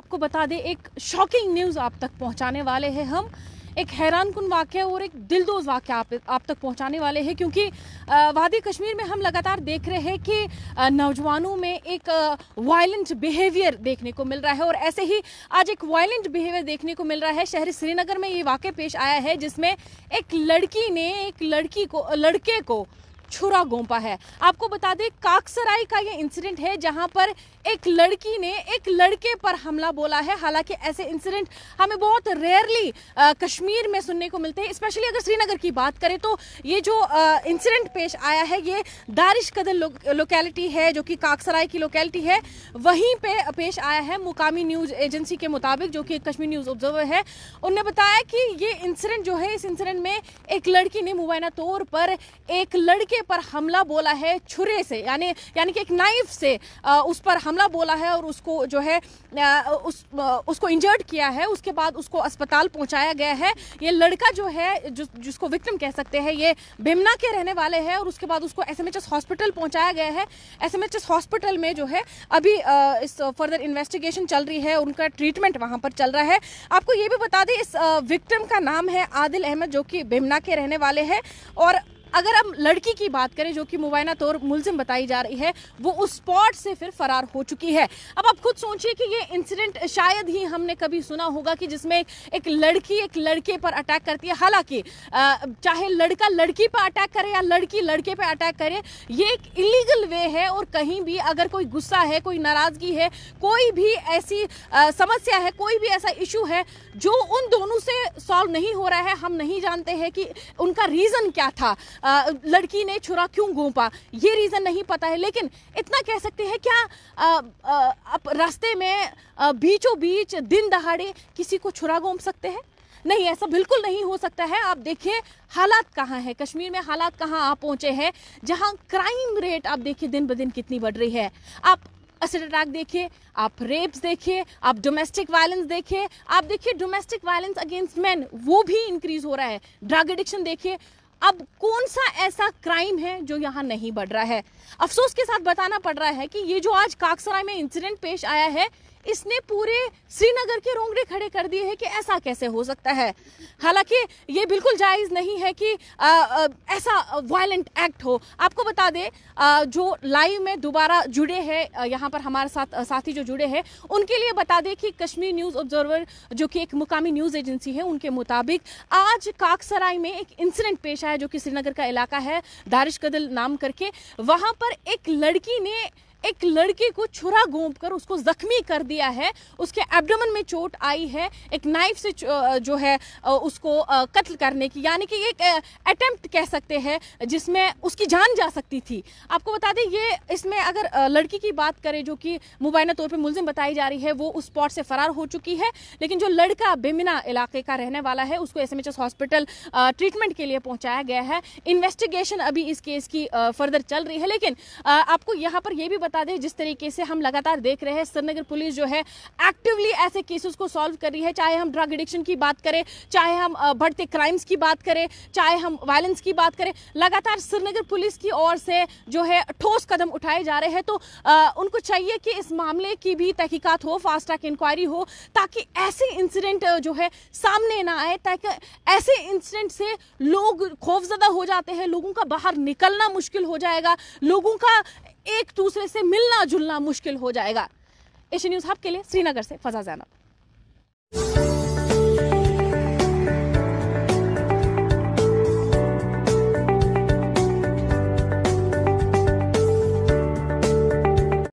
आपको बता दें एक शॉकिंग न्यूज़ आप तक पहुंचाने वाले हैं हम एक हैरान कन वाक्य और एक दिलदोज वाक्य आप, आप तक पहुंचाने वाले हैं क्योंकि वादी कश्मीर में हम लगातार देख रहे हैं कि नौजवानों में एक वायलेंट बिहेवियर देखने को मिल रहा है और ऐसे ही आज एक वायलेंट बिहेवियर देखने को मिल रहा है शहर श्रीनगर में ये वाक्य पेश आया है जिसमें एक लड़की ने एक लड़की को लड़के को छुरा गोंपा है आपको बता दें काकसराई का ये इंसिडेंट है जहां पर एक लड़की ने एक लड़के पर हमला बोला है हालांकि ऐसे इंसिडेंट हमें बहुत रेयरली कश्मीर में सुनने को मिलते हैं स्पेशली अगर श्रीनगर की बात करें तो ये जो इंसिडेंट पेश आया है ये दारिश कदल लो, लोकेलिटी है जो कि काकसराय की लोकेलिटी है वहीं पे पेश आया है मुकामी न्यूज़ एजेंसी के मुताबिक जो कि कश्मीर न्यूज़ ऑब्जर्वर है उनने बताया कि ये इंसिडेंट जो है इस इंसिडेंट में एक लड़की ने मुबैना तौर पर एक लड़के लड़के पर हमला बोला है छुरे से यानी यानी कि एक नाइफ से आ, उस पर हमला बोला है और उसको जो है आ, उस आ, उसको इंजर्ड किया है उसके बाद उसको अस्पताल पहुंचाया गया है ये लड़का जो है जो, जिसको विक्टिम कह सकते हैं ये भिमना के रहने वाले हैं और उसके बाद उसको एसएमएचएस हॉस्पिटल पहुंचाया गया है एसएमएचएस हॉस्पिटल में जो है अभी आ, इस फर्दर इन्वेस्टिगेशन चल रही है उनका ट्रीटमेंट वहाँ पर चल रहा है आपको ये भी बता दें इस विक्टिम का नाम है आदिल अहमद जो कि भिमना के रहने वाले हैं और अगर हम लड़की की बात करें जो कि मुबैना तौर मुलजिम बताई जा रही है वो उस स्पॉट से फिर फरार हो चुकी है अब आप खुद सोचिए कि ये इंसिडेंट शायद ही हमने कभी सुना होगा कि जिसमें एक लड़की एक लड़के पर अटैक करती है हालांकि चाहे लड़का लड़की पर अटैक करे या लड़की लड़के पर अटैक करे ये एक इलीगल वे है और कहीं भी अगर कोई गुस्सा है कोई नाराजगी है कोई भी ऐसी आ, समस्या है कोई भी ऐसा इशू है जो उन दोनों से सॉल्व नहीं हो रहा है हम नहीं जानते हैं कि उनका रीज़न क्या था लड़की ने छुरा क्यों घोंपा ये रीज़न नहीं पता है लेकिन इतना कह सकते हैं क्या आप रास्ते में बीचों बीच दिन दहाड़े किसी को छुरा घोंप सकते हैं नहीं ऐसा बिल्कुल नहीं हो सकता है आप देखिए हालात कहाँ हैं कश्मीर में हालात कहाँ आप पहुँचे हैं जहाँ क्राइम रेट आप देखिए दिन ब दिन कितनी बढ़ रही है आप असिड अटैक देखिए आप रेप्स देखिए आप डोमेस्टिक वायलेंस देखिए आप देखिए डोमेस्टिक वायलेंस अगेंस्ट मैन वो भी इंक्रीज हो रहा है ड्रग एडिक्शन देखिए अब कौन सा ऐसा क्राइम है जो यहाँ नहीं बढ़ रहा है अफसोस के साथ बताना पड़ रहा है कि ये जो आज काकसराय में इंसिडेंट पेश आया है इसने पूरे श्रीनगर के रोंगटे खड़े कर दिए हैं कि ऐसा कैसे हो सकता है हालांकि ये बिल्कुल जायज़ नहीं है कि आ, आ, ऐसा वायलेंट एक्ट हो आपको बता दें जो लाइव में दोबारा जुड़े हैं यहाँ पर हमारे साथ साथी जो जुड़े हैं उनके लिए बता दें कि कश्मीर न्यूज़ ऑब्जर्वर जो कि एक मुकामी न्यूज़ एजेंसी है उनके मुताबिक आज काकसराय में एक इंसिडेंट पेश आया जो कि श्रीनगर का इलाका है दारिश कदल नाम करके वहां पर एक लड़की ने एक लड़की को छुरा घोंप कर उसको जख्मी कर दिया है उसके एबडमन में चोट आई है एक नाइफ से जो है उसको कत्ल करने की यानी कि एक अटेम्प्ट कह सकते हैं जिसमें उसकी जान जा सकती थी आपको बता दें ये इसमें अगर लड़की की बात करें जो कि मुबैना तौर पर मुलजिम बताई जा रही है वो उस स्पॉट से फरार हो चुकी है लेकिन जो लड़का बेमिना इलाके का रहने वाला है उसको एस हॉस्पिटल ट्रीटमेंट के लिए पहुंचाया गया है इन्वेस्टिगेशन अभी इस केस की फर्दर चल रही है लेकिन आपको यहाँ पर यह भी बता दें जिस तरीके से हम लगातार देख रहे हैं श्रीनगर पुलिस जो है एक्टिवली ऐसे केसेस को सॉल्व कर रही है चाहे हम ड्रग एडिक्शन की बात करें चाहे हम बढ़ते क्राइम्स की बात करें चाहे हम वायलेंस की बात करें लगातार श्रीनगर पुलिस की ओर से जो है ठोस कदम उठाए जा रहे हैं तो आ, उनको चाहिए कि इस मामले की भी तहकीकत हो फास्ट ट्रैक इंक्वायरी हो ताकि ऐसे इंसिडेंट जो है सामने ना आए ताकि ऐसे इंसिडेंट से लोग खौफजदा हो जाते हैं लोगों का बाहर निकलना मुश्किल हो जाएगा लोगों का एक दूसरे से मिलना जुलना मुश्किल हो जाएगा एशिया न्यूज हब के लिए श्रीनगर से फजा जैनब